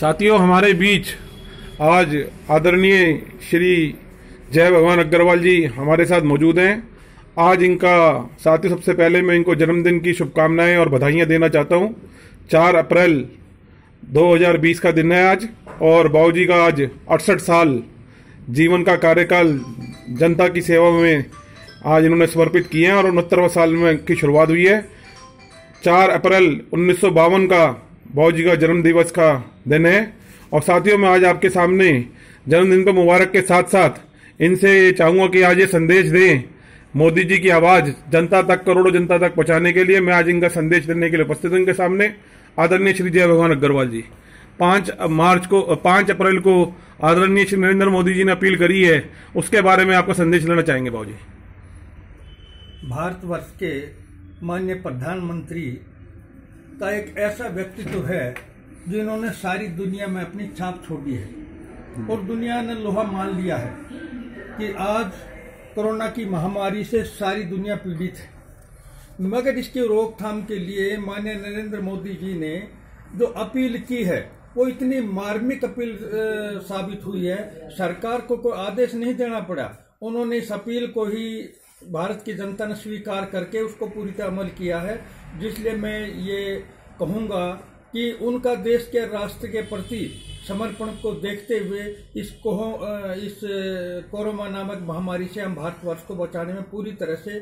साथियों हमारे बीच आज आदरणीय श्री जय भगवान अग्रवाल जी हमारे साथ मौजूद हैं आज इनका साथियों सबसे पहले मैं इनको जन्मदिन की शुभकामनाएं और बधाइयां देना चाहता हूं चार अप्रैल 2020 का दिन है आज और बाबू जी का आज अड़सठ साल जीवन का कार्यकाल जनता की सेवा में आज इन्होंने समर्पित किए हैं और उनहत्तरवा साल में की शुरुआत हुई है चार अप्रैल उन्नीस का भाव जी का जन्म दिवस का दिन है और साथियों मैं आज आपके सामने जन्मदिन पर मुबारक के साथ साथ इनसे ये चाहूंगा कि आज ये संदेश दें मोदी जी की आवाज जनता तक करोड़ों जनता तक पहुंचाने के लिए मैं आज इनका संदेश देने के लिए उपस्थित हूँ इनके सामने आदरणीय श्री जय भगवान अग्रवाल जी पांच मार्च को पांच अप्रैल को आदरणीय श्री नरेंद्र मोदी जी ने अपील करी है उसके बारे में आपका संदेश लेना चाहेंगे भाजी भारतवर्ष के माननीय प्रधानमंत्री का एक ऐसा व्यक्तित्व है जिन्होंने सारी दुनिया में अपनी छाप छोड़ी है और दुनिया ने लोहा मान लिया है कि आज कोरोना की महामारी से सारी दुनिया पीड़ित है मगर इसकी रोकथाम के लिए माननीय नरेंद्र मोदी जी ने जो अपील की है वो इतनी मार्मिक अपील साबित हुई है सरकार को कोई आदेश नहीं देना पड़ा उन्होंने इस अपील को ही भारत की जनता ने स्वीकार करके उसको पूरी तरह अमल किया है जिसलिए मैं ये कहूँगा कि उनका देश के राष्ट्र के प्रति समर्पण को देखते हुए इस कोहो इस कोरोना नामक महामारी से हम भारतवर्ष को बचाने में पूरी तरह से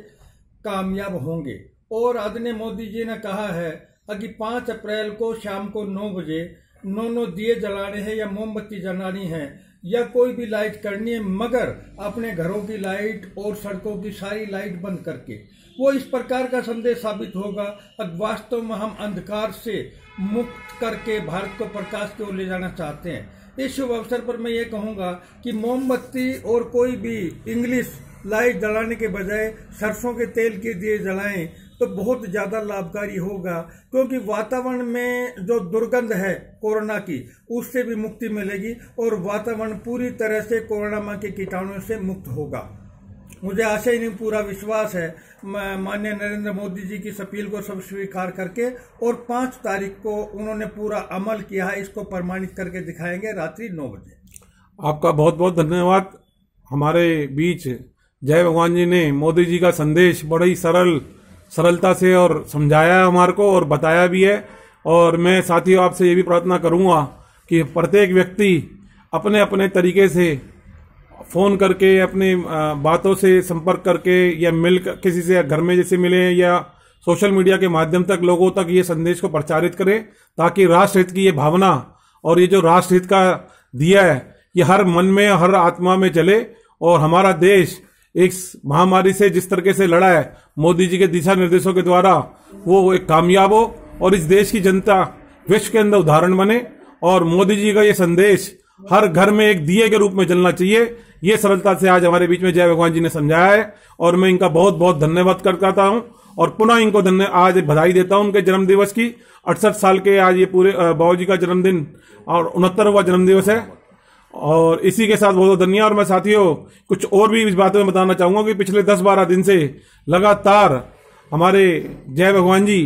कामयाब होंगे और आदरणीय मोदी जी ने कहा है कि पाँच अप्रैल को शाम को नौ बजे नौ नौ दिए जलाने हैं या मोमबत्ती जलानी है या कोई भी लाइट करनी है मगर अपने घरों की लाइट और सड़कों की सारी लाइट बंद करके वो इस प्रकार का संदेश साबित होगा अब वास्तव में हम अंधकार से मुक्त करके भारत को प्रकाश की ओर ले जाना चाहते हैं इस शुभ अवसर पर मैं ये कहूँगा कि मोमबत्ती और कोई भी इंग्लिश लाइट जलाने के बजाय सरसों के तेल के दिए जलाएं तो बहुत ज़्यादा लाभकारी होगा क्योंकि वातावरण में जो दुर्गंध है कोरोना की उससे भी मुक्ति मिलेगी और वातावरण पूरी तरह से कोरोना माँ के कीटाणु से मुक्त होगा मुझे आशा ही नहीं पूरा विश्वास है माननीय नरेंद्र मोदी जी की इस अपील को सब स्वीकार करके और पाँच तारीख को उन्होंने पूरा अमल किया है इसको प्रमाणित करके दिखाएंगे रात्रि नौ बजे आपका बहुत बहुत धन्यवाद हमारे बीच जय भगवान जी ने मोदी जी का संदेश ही सरल सरलता से और समझाया है हमारे को और बताया भी है और मैं साथियों आपसे ये भी प्रार्थना करूँगा कि प्रत्येक व्यक्ति अपने अपने तरीके से फ़ोन करके अपने बातों से संपर्क करके या मिल किसी से घर में जैसे मिले या सोशल मीडिया के माध्यम तक लोगों तक ये संदेश को प्रचारित करें ताकि राष्ट्र हित की ये भावना और ये जो राष्ट्र हित का दिया है ये हर मन में हर आत्मा में चले और हमारा देश इस महामारी से जिस तरीके से लड़ा है मोदी जी के दिशा निर्देशों के द्वारा वो एक कामयाब हो और इस देश की जनता विश्व के अंदर उदाहरण बने और मोदी जी का ये संदेश हर घर में एक दिए के रूप में जलना चाहिए ये सरलता से आज हमारे बीच में जय भगवान जी ने समझाया है और मैं इनका बहुत बहुत धन्यवाद करता हूँ और पुनः इनको धन्य आज बधाई देता हूं उनके जन्म की अड़सठ साल के आज ये पूरे बाबू जी का जन्मदिन और उनहत्तरवा जन्मदिवस है और इसी के साथ बहुत बहुत धन्यवाद और मैं साथियों कुछ और भी इस बात में बताना चाहूंगा कि पिछले दस बारह दिन से लगातार हमारे जय भगवान जी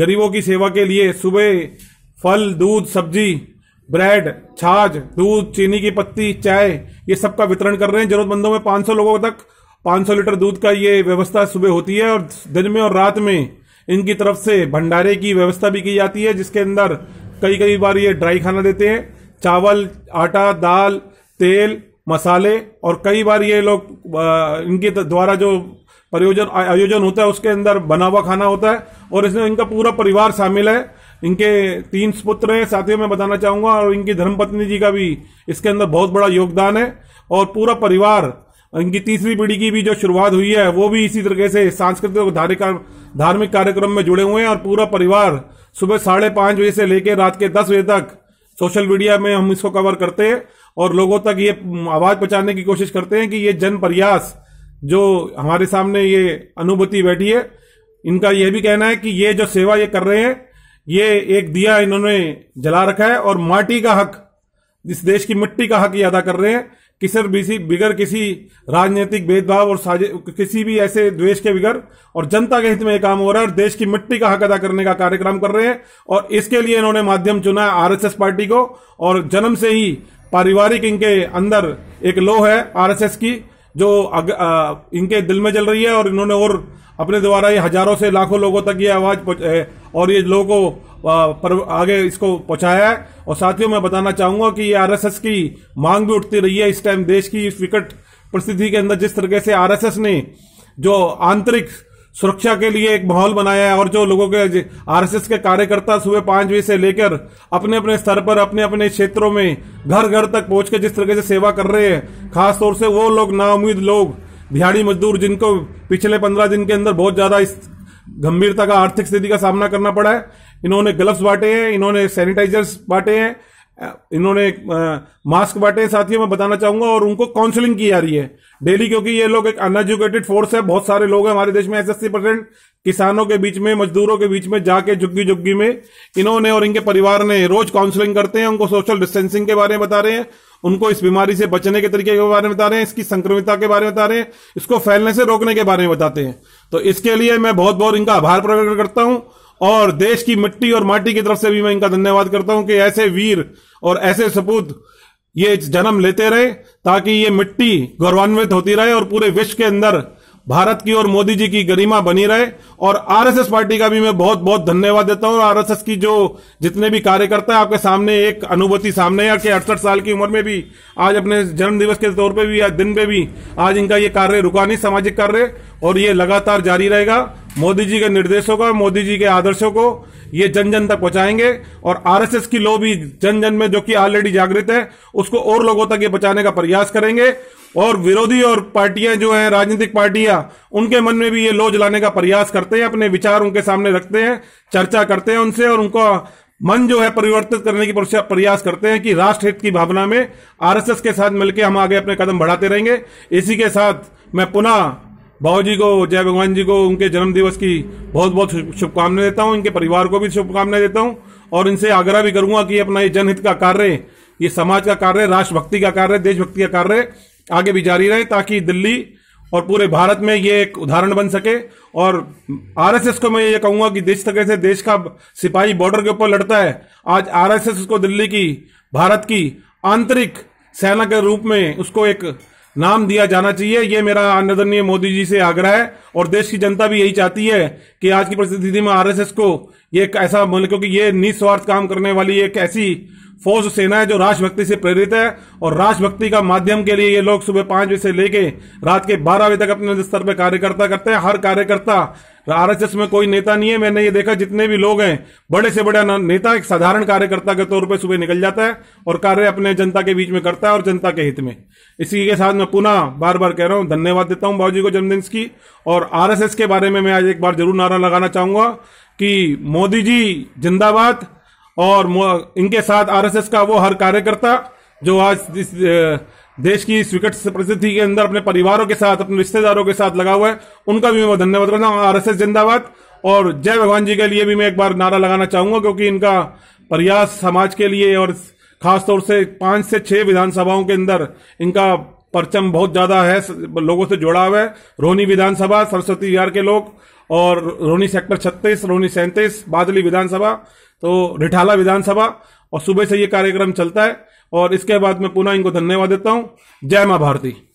गरीबों की सेवा के लिए सुबह फल दूध सब्जी ब्रेड छाछ दूध चीनी की पत्ती चाय ये सब का वितरण कर रहे हैं जरूरतमंदों में 500 लोगों तक 500 लीटर दूध का ये व्यवस्था सुबह होती है और दिन में और रात में इनकी तरफ से भंडारे की व्यवस्था भी की जाती है जिसके अंदर कई कई बार ये ड्राई खाना देते हैं चावल आटा दाल तेल मसाले और कई बार ये लोग इनके द्वारा जो परियोजन आयोजन होता है उसके अंदर बना हुआ खाना होता है और इसमें इनका पूरा परिवार शामिल है इनके तीन पुत्र हैं साथियों मैं बताना चाहूंगा और इनकी धर्मपत्नी जी का भी इसके अंदर बहुत बड़ा योगदान है और पूरा परिवार इनकी तीसरी पीढ़ी की भी जो शुरुआत हुई है वो भी इसी तरीके से सांस्कृतिक और धार्मिक कार्यक्रम में जुड़े हुए हैं और पूरा परिवार सुबह साढ़े पांच बजे से लेकर रात के दस बजे तक सोशल मीडिया में हम इसको कवर करते हैं और लोगों तक ये आवाज पहुंचाने की कोशिश करते हैं कि ये जन प्रयास जो हमारे सामने ये अनुभूति बैठी है इनका यह भी कहना है कि ये जो सेवा ये कर रहे हैं ये एक दिया इन्होंने जला रखा है और माटी का हक इस देश की मिट्टी का हक ये अदा कर रहे हैं किसर बीसी बिगर किसी राजनीतिक भेदभाव और साजे किसी भी ऐसे द्वेष के बिगर और जनता के हित में काम हो रहा है और देश की मिट्टी का हक अदा करने का कार्यक्रम कर रहे हैं और इसके लिए इन्होंने माध्यम चुना है आरएसएस पार्टी को और जन्म से ही पारिवारिक इनके अंदर एक लो है आरएसएस की जो अग, आ, इनके दिल में चल रही है और इन्होंने और अपने द्वारा ये हजारों से लाखों लोगों तक ये आवाज और ये लोगों को पर आगे इसको पहुंचाया है और साथियों मैं बताना चाहूंगा कि ये आरएसएस की मांग भी उठती रही है इस टाइम देश की इस विकट परिस्थिति के अंदर जिस तरीके से आरएसएस ने जो आंतरिक सुरक्षा के लिए एक माहौल बनाया है और जो लोगों के आरएसएस के कार्यकर्ता सुबह पांच बजे से लेकर अपने अपने स्तर पर अपने अपने क्षेत्रों में घर घर तक पहुंच के जिस तरीके से सेवा कर रहे हैं खासतौर से वो लोग नाउमीद लोग दिहाड़ी मजदूर जिनको पिछले पंद्रह दिन के अंदर बहुत ज्यादा गंभीरता का आर्थिक स्थिति का सामना करना पड़ा है इन्होंने ग्लव्स बांटे हैं इन्होंने सैनिटाइजर्स बांटे हैं इन्होंने मास्क बांटे साथियों मैं बताना चाहूंगा और उनको काउंसलिंग की जा रही है डेली क्योंकि ये लोग एक अनएजुकेटेड फोर्स है बहुत सारे लोग हैं हमारे देश में एस परसेंट किसानों के बीच में मजदूरों के बीच में जाके झुग्गी झुग्गी में इन्होंने और इनके परिवार ने रोज काउंसलिंग करते हैं उनको सोशल डिस्टेंसिंग के बारे में बता रहे हैं उनको इस बीमारी से बचने के तरीके के बारे में बता रहे हैं इसकी संक्रमित के बारे में बता रहे हैं इसको फैलने से रोकने के बारे में बताते हैं तो इसके लिए मैं बहुत बहुत इनका आभार प्रकट करता हूं और देश की मिट्टी और माटी की तरफ से भी मैं इनका धन्यवाद करता हूं कि ऐसे वीर और ऐसे सपूत ये जन्म लेते रहे ताकि ये मिट्टी गौरवान्वित होती रहे और पूरे विश्व के अंदर भारत की और मोदी जी की गरिमा बनी रहे और आरएसएस पार्टी का भी मैं बहुत बहुत धन्यवाद देता हूं आरएसएस की जो जितने भी कार्यकर्ता है आपके सामने एक अनुभूति सामने है कि अड़सठ साल की उम्र में भी आज अपने जन्मदिवस के तौर पे भी या दिन पे भी आज इनका ये कार्य रुका नहीं सामाजिक कार्य और ये लगातार जारी रहेगा मोदी जी के निर्देशों को मोदी जी के आदर्शों को ये जन जन तक पहुंचाएंगे और आरएसएस की लो भी जन जन में जो कि ऑलरेडी जागृत है उसको और लोगों तक ये बचाने का प्रयास करेंगे और विरोधी और पार्टियां जो हैं राजनीतिक पार्टियां उनके मन में भी ये लो जलाने का प्रयास करते हैं अपने विचार उनके सामने रखते हैं चर्चा करते हैं उनसे और उनका मन जो है परिवर्तित करने की प्रयास करते हैं कि राष्ट्र हित की भावना में आरएसएस के साथ मिलकर हम आगे अपने कदम बढ़ाते रहेंगे इसी के साथ मैं पुनः बाबू जी को जय भगवान जी को उनके जन्म दिवस की बहुत बहुत शुभकामनाएं देता हूँ इनके परिवार को भी शुभकामनाएं देता हूँ और इनसे आग्रह भी करूंगा कि अपना ये जनहित का कार्य ये समाज का कार्य राष्ट्रभक्ति का कार्य देशभक्ति का कार्य आगे भी जारी रहे ताकि दिल्ली और पूरे भारत में ये एक उदाहरण बन सके और आरएसएस को मैं ये कहूंगा कि देश तक से देश का सिपाही बॉर्डर के ऊपर लड़ता है आज आरएसएस को दिल्ली की भारत की आंतरिक सेना के रूप में उसको एक नाम दिया जाना चाहिए ये मेरा आदरणीय मोदी जी से आग्रह है और देश की जनता भी यही चाहती है कि आज की परिस्थिति में आरएसएस को ये एक ऐसा मतलब क्योंकि ये निस्वार्थ काम करने वाली एक ऐसी फौज सेना है जो राष्ट्रभक्ति से प्रेरित है और राष्ट्रभक्ति का माध्यम के लिए ये लोग सुबह पांच बजे से लेके रात के बारह बजे तक अपने स्तर पर कार्यकर्ता करते हैं हर कार्यकर्ता आरएसएस में कोई नेता नहीं है मैंने ये देखा जितने भी लोग हैं बड़े से बड़े नेता एक साधारण कार्यकर्ता के तौर पर सुबह निकल जाता है और कार्य अपने जनता के बीच में करता है और जनता के हित में इसी के साथ मैं पुनः बार बार कह रहा हूं धन्यवाद देता हूं बाबूजी को जन्मदिन की और आर के बारे में मैं आज एक बार जरूर नारा लगाना चाहूंगा कि मोदी जी जिंदाबाद और इनके साथ आरएसएस का वो हर कार्यकर्ता जो आज इस देश की इस विकट परिस्थिति के अंदर अपने परिवारों के साथ अपने रिश्तेदारों के साथ लगा हुआ है उनका भी मैं धन्यवाद करता हूँ आर एस जिंदाबाद और जय भगवान जी के लिए भी मैं एक बार नारा लगाना चाहूंगा क्योंकि इनका प्रयास समाज के लिए और खासतौर से पांच से छह विधानसभाओं के अंदर इनका परचम बहुत ज्यादा है लोगों से जुड़ा हुआ है रोनी विधानसभा सरस्वती विहार के लोग और रोनी सेक्टर छत्तीस रोनी सैंतीस बादली विधानसभा तो रिठाला विधानसभा और सुबह से ये कार्यक्रम चलता है और इसके बाद मैं पुनः इनको धन्यवाद देता हूं जय मां भारती